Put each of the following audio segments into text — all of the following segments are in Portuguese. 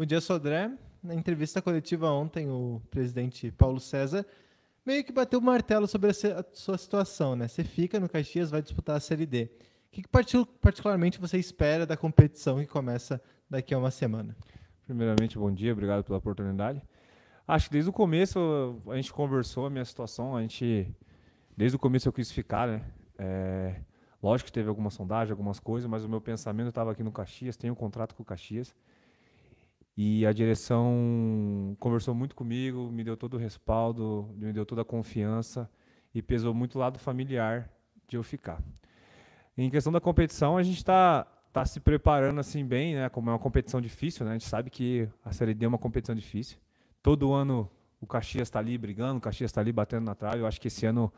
Bom dia, Sodré. Na entrevista coletiva ontem, o presidente Paulo César meio que bateu o martelo sobre a sua situação, né? Você fica no Caxias, vai disputar a Série D. O que, particularmente você espera da competição que começa daqui a uma semana? Primeiramente, bom dia, obrigado pela oportunidade. Acho que desde o começo a gente conversou a minha situação, a gente desde o começo eu quis ficar, né? É, lógico que teve alguma sondagem, algumas coisas, mas o meu pensamento estava aqui no Caxias, tenho um contrato com o Caxias. E a direção conversou muito comigo, me deu todo o respaldo, me deu toda a confiança e pesou muito o lado familiar de eu ficar. Em questão da competição, a gente está tá se preparando assim bem, né? Como é uma competição difícil, né? A gente sabe que a Série D é uma competição difícil. Todo ano o Caxias está ali brigando, o Caxias está ali batendo na trave. Eu acho que esse ano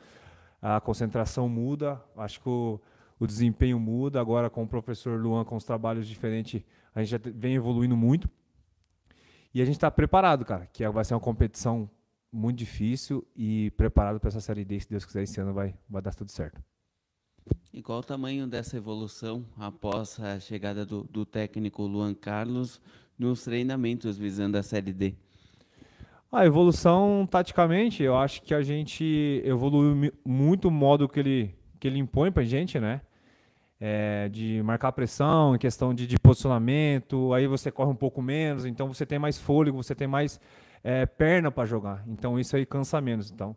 a concentração muda, acho que o, o desempenho muda. Agora com o professor Luan, com os trabalhos diferentes, a gente já vem evoluindo muito. E a gente está preparado, cara, que é, vai ser uma competição muito difícil e preparado para essa Série D, se Deus quiser, esse ano vai, vai dar tudo certo. E qual o tamanho dessa evolução após a chegada do, do técnico Luan Carlos nos treinamentos visando a Série D? A evolução, taticamente, eu acho que a gente evoluiu muito o modo que ele, que ele impõe para a gente, né? é, de marcar pressão, em questão de, de, posicionamento, aí você corre um pouco menos, então você tem mais fôlego, você tem mais é, perna para jogar. Então isso aí cansa menos. Então.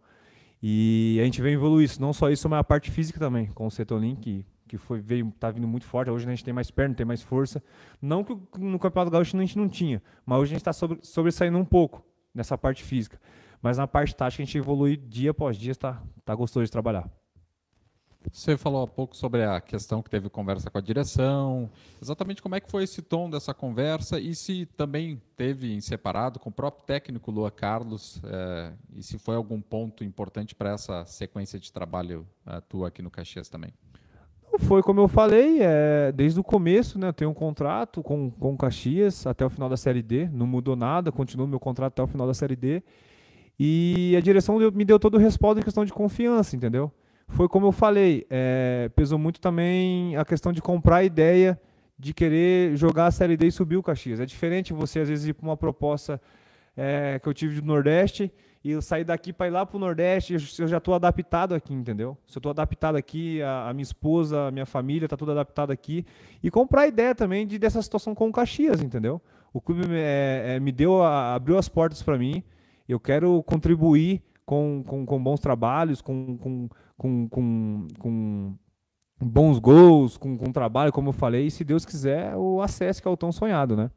E a gente vem evoluir isso, não só isso, mas a parte física também, com o Setolin, que, que foi, veio, tá vindo muito forte. Hoje a gente tem mais perna, tem mais força. Não que no Campeonato Gaúcho a gente não tinha, mas hoje a gente está sobre, sobressaindo um pouco nessa parte física. Mas na parte tática a gente evolui dia após dia, está tá gostoso de trabalhar. Você falou há pouco sobre a questão que teve conversa com a direção. Exatamente como é que foi esse tom dessa conversa e se também teve em separado com o próprio técnico Lua Carlos eh, e se foi algum ponto importante para essa sequência de trabalho eh, tua aqui no Caxias também. foi como eu falei, é, desde o começo, né? Eu tenho um contrato com, com o Caxias até o final da Série D. Não mudou nada, continuo meu contrato até o final da Série D. E a direção me deu todo o respaldo em questão de confiança, entendeu? foi como eu falei, é, pesou muito também a questão de comprar a ideia de querer jogar a Série D e subir o Caxias. É diferente você, às vezes, ir para uma proposta é, que eu tive do Nordeste e eu sair daqui para ir lá para o Nordeste, eu já estou adaptado aqui, entendeu? Se eu estou adaptado aqui, a, a, minha esposa, a minha família, está tudo adaptado aqui. E comprar a ideia também de, dessa situação com o Caxias, entendeu? O clube é, é, me deu, a, abriu as portas para mim, eu quero contribuir com, com, com bons trabalhos, com, com, com, com, com bons gols, com, com trabalho, como eu falei, e se Deus quiser, o acesso que é o tão sonhado, né?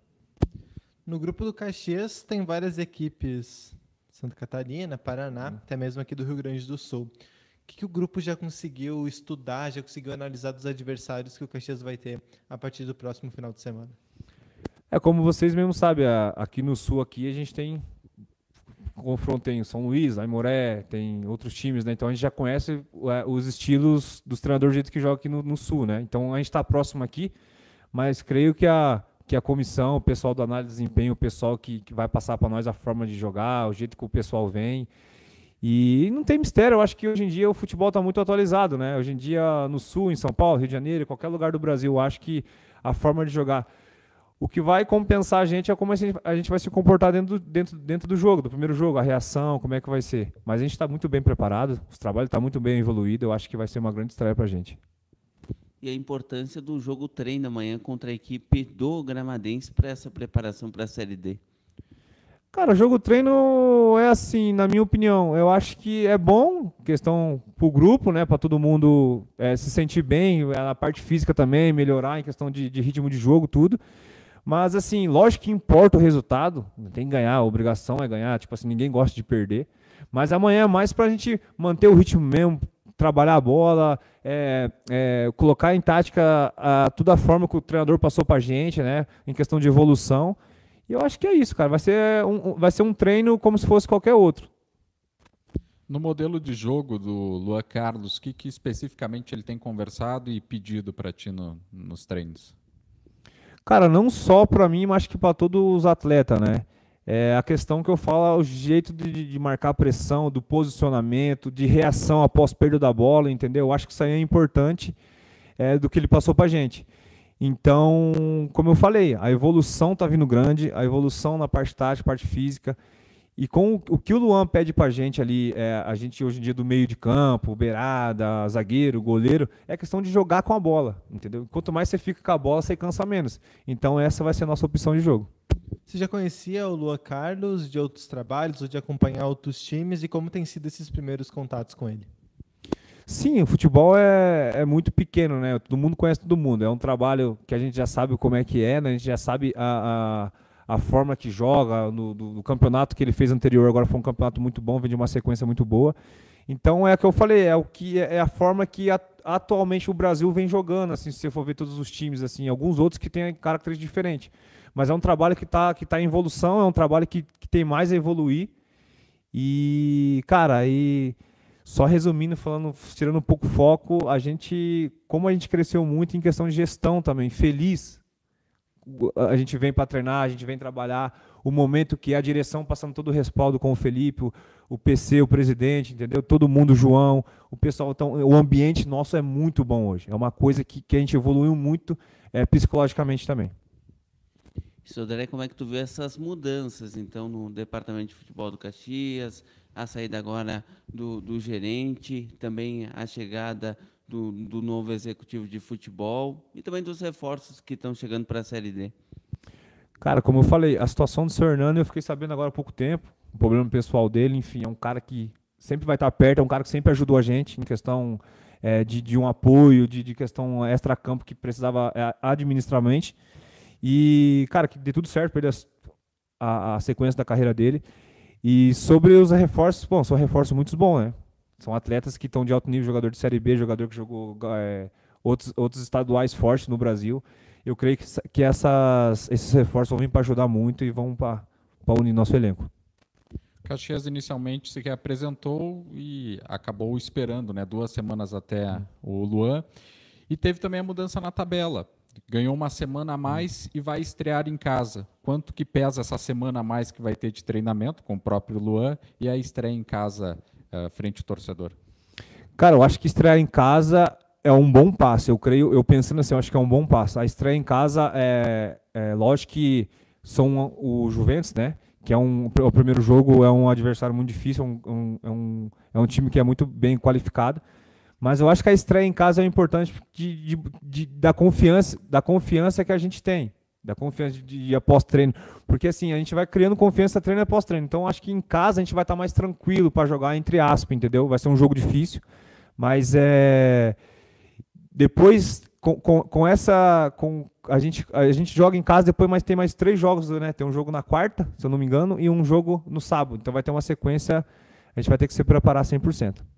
No grupo do Caxias tem várias equipes, Santa Catarina, Paraná, hum. até mesmo aqui do Rio Grande do Sul. O que, que o grupo já conseguiu estudar, já conseguiu analisar dos adversários que o Caxias vai ter a partir do próximo final de semana? É como vocês mesmos sabem, aqui no sul aqui a gente tem confrontei o São Luís, Aimoré, tem outros times, né? Então a gente já conhece é, os estilos dos treinadores do jeito que joga aqui no, no Sul, né? Então a gente está próximo aqui, mas creio que a, que a comissão, o pessoal do análise de desempenho, o pessoal que, que vai passar para nós a forma de jogar, o jeito que o pessoal vem. E não tem mistério, eu acho que hoje em dia o futebol está muito atualizado, né? Hoje em dia no Sul, em São Paulo, Rio de Janeiro, qualquer lugar do Brasil, eu acho que a forma de jogar o que vai compensar a gente é como a gente, a gente vai se comportar dentro do, dentro, dentro do jogo, do primeiro jogo, a reação, como é que vai ser. Mas a gente está muito bem preparado, o trabalho está muito bem evoluído, eu acho que vai ser uma grande estreia para a gente. E a importância do jogo treino amanhã contra a equipe do Gramadense para essa preparação para a Série D. Cara, jogo treino é assim, na minha opinião. Eu acho que é bom, questão para o grupo, né? Para todo mundo é, se sentir bem, a parte física também, melhorar em questão de, de ritmo de jogo, tudo. Mas, assim, lógico que importa o resultado, tem que ganhar, a obrigação é ganhar, tipo assim, ninguém gosta de perder. Mas amanhã é mais para a gente manter o ritmo mesmo, trabalhar a bola, é, é, colocar em tática a, a, toda a forma que o treinador passou para a gente, né, em questão de evolução. E eu acho que é isso, cara. Vai ser um, vai ser um treino como se fosse qualquer outro. No modelo de jogo do Luan Carlos, o que, que, especificamente ele tem conversado e pedido para ti no, nos treinos? Cara, não só para mim, mas acho que para todos os atletas, né? É a questão que eu falo, é o jeito de, de marcar pressão, do posicionamento, de reação após perda da bola, entendeu? Eu acho que isso aí é importante é, do que ele passou para gente. Então, como eu falei, a evolução está vindo grande, a evolução na parte tática, parte física. E com o, que o Luan pede pra gente ali, é, a gente hoje em dia do meio de campo, beirada, zagueiro, goleiro, é questão de jogar com a bola, entendeu? Quanto mais você fica com a bola, você cansa menos. Então essa vai ser a nossa opção de jogo. Você já conhecia o Luan Carlos de outros trabalhos ou de acompanhar outros times e como tem sido esses primeiros contatos com ele? Sim, o futebol é, é muito pequeno, né? Todo mundo conhece todo mundo. É um trabalho que a gente já sabe como é que é, né? a gente já sabe a, a a forma que joga, no, do, do, campeonato que ele fez anterior, agora foi um campeonato muito bom, vem de uma sequência muito boa. Então é o que eu falei, é o que é, é a forma que a, atualmente o Brasil vem jogando, assim, se você for ver todos os times, assim, alguns outros que têm características diferentes. Mas é um trabalho que está que tá em evolução, é um trabalho que, que tem mais a evoluir. E, cara, e só resumindo, falando, tirando um pouco o foco, a gente, como a gente cresceu muito em questão de gestão também, feliz a gente vem para treinar, a gente vem trabalhar, o momento que a direção passando todo o respaldo com o Felipe, o, o PC, o presidente, entendeu? Todo mundo, o João, o pessoal, então, o ambiente nosso é muito bom hoje. É uma coisa que, que a gente evoluiu muito é, psicologicamente também. Sodré, como é que tu vê essas mudanças, então, no departamento de futebol do Caxias, a saída agora do, do gerente, também a chegada do, do novo executivo de futebol e também dos reforços que estão chegando para a Série D? Cara, como eu falei, a situação do seu Hernando eu fiquei sabendo agora há pouco tempo, o problema pessoal dele, enfim, é um cara que sempre vai estar perto, é um cara que sempre ajudou a gente em questão é, de, de, um apoio, de, de questão extra-campo que precisava é, administrativamente. E, cara, que dê tudo certo para ele a, a, a, sequência da carreira dele. E sobre os reforços, bom, são reforços muito bons, né? São atletas que estão de alto nível, jogador de Série B, jogador que jogou é, outros, outros estaduais fortes no Brasil. Eu creio que, que essas, esses reforços vão vir para ajudar muito e vão para unir nosso elenco. Caxias inicialmente se apresentou e acabou esperando né, duas semanas até o Luan. E teve também a mudança na tabela. Ganhou uma semana a mais e vai estrear em casa. Quanto que pesa essa semana a mais que vai ter de treinamento com o próprio Luan e a estreia em casa uh, frente ao torcedor? Cara, eu acho que estrear em casa é um bom passo. Eu creio, eu pensando assim, eu acho que é um bom passo. A estreia em casa é, é lógico que são o Juventus, né? Que é um, o primeiro jogo é um adversário muito difícil, é um, é um, é, um, é um time que é muito bem qualificado. Mas eu acho que a estreia em casa é importante de, de, de, da confiança, da confiança que a gente tem da confiança de, de, após treino, porque assim, a gente vai criando confiança treino após treino. Então acho que em casa a gente vai estar tá mais tranquilo para jogar entre aspas, entendeu? Vai ser um jogo difícil, mas é depois com, com, com essa com a gente a gente joga em casa, depois mas tem mais três jogos, né? Tem um jogo na quarta, se eu não me engano, e um jogo no sábado. Então vai ter uma sequência, a gente vai ter que se preparar 100%.